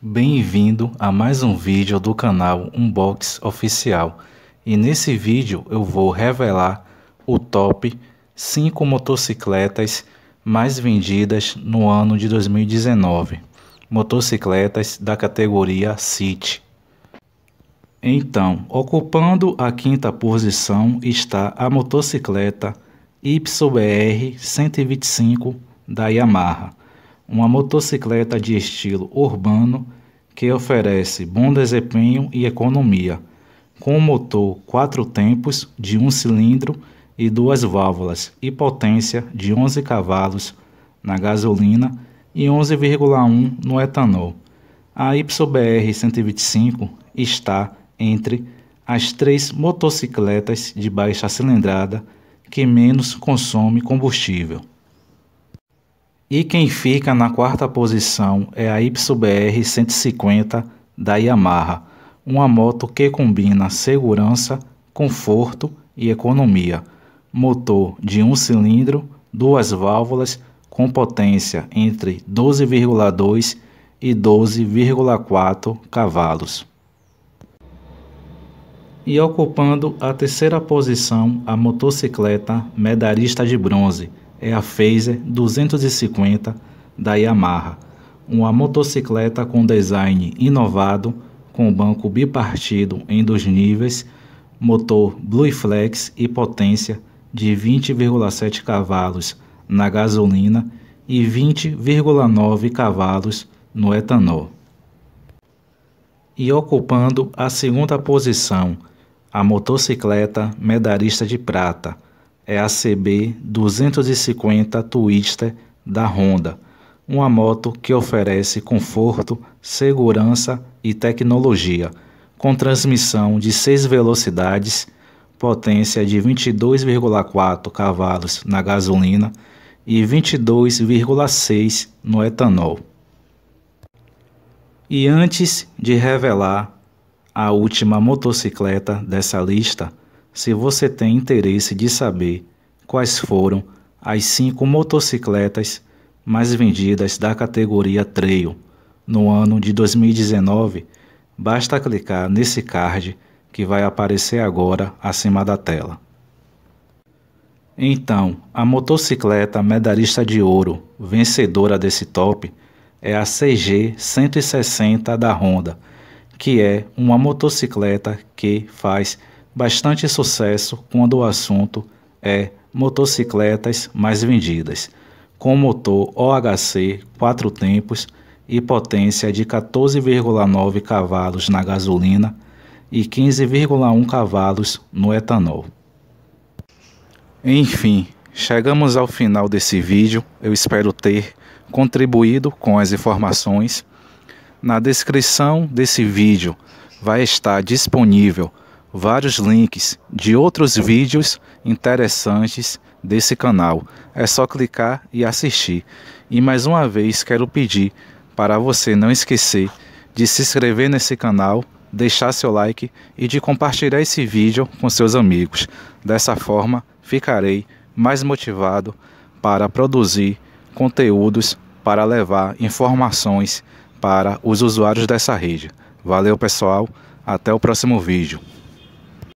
Bem-vindo a mais um vídeo do canal Unbox Oficial e nesse vídeo eu vou revelar o top 5 motocicletas mais vendidas no ano de 2019, motocicletas da categoria City. Então, ocupando a quinta posição está a motocicleta YBR 125 da Yamaha uma motocicleta de estilo urbano que oferece bom desempenho e economia, com um motor quatro tempos de um cilindro e duas válvulas e potência de 11 cavalos na gasolina e 11,1 no etanol. A YBR 125 está entre as três motocicletas de baixa cilindrada que menos consome combustível. E quem fica na quarta posição é a YBR 150 da Yamaha, uma moto que combina segurança, conforto e economia. Motor de um cilindro, duas válvulas, com potência entre 12,2 e 12,4 cavalos. E ocupando a terceira posição, a motocicleta medalhista de bronze é a Phaser 250 da Yamaha, uma motocicleta com design inovado, com banco bipartido em dois níveis, motor Blueflex e potência de 20,7 cavalos na gasolina e 20,9 cavalos no etanol. E ocupando a segunda posição, a motocicleta medalhista de prata é a CB 250 Twister da Honda, uma moto que oferece conforto, segurança e tecnologia, com transmissão de 6 velocidades, potência de 22,4 cavalos na gasolina e 22,6 no etanol. E antes de revelar a última motocicleta dessa lista, se você tem interesse de saber quais foram as cinco motocicletas mais vendidas da categoria Trail no ano de 2019, basta clicar nesse card que vai aparecer agora acima da tela. Então, a motocicleta medalhista de ouro, vencedora desse top, é a CG 160 da Honda, que é uma motocicleta que faz bastante sucesso quando o assunto é motocicletas mais vendidas, com motor OHC 4 tempos e potência de 14,9 cavalos na gasolina e 15,1 cavalos no etanol. Enfim, chegamos ao final desse vídeo. Eu espero ter contribuído com as informações. Na descrição desse vídeo vai estar disponível vários links de outros vídeos interessantes desse canal. É só clicar e assistir. E mais uma vez quero pedir para você não esquecer de se inscrever nesse canal, deixar seu like e de compartilhar esse vídeo com seus amigos. Dessa forma, ficarei mais motivado para produzir conteúdos para levar informações para os usuários dessa rede. Valeu, pessoal. Até o próximo vídeo.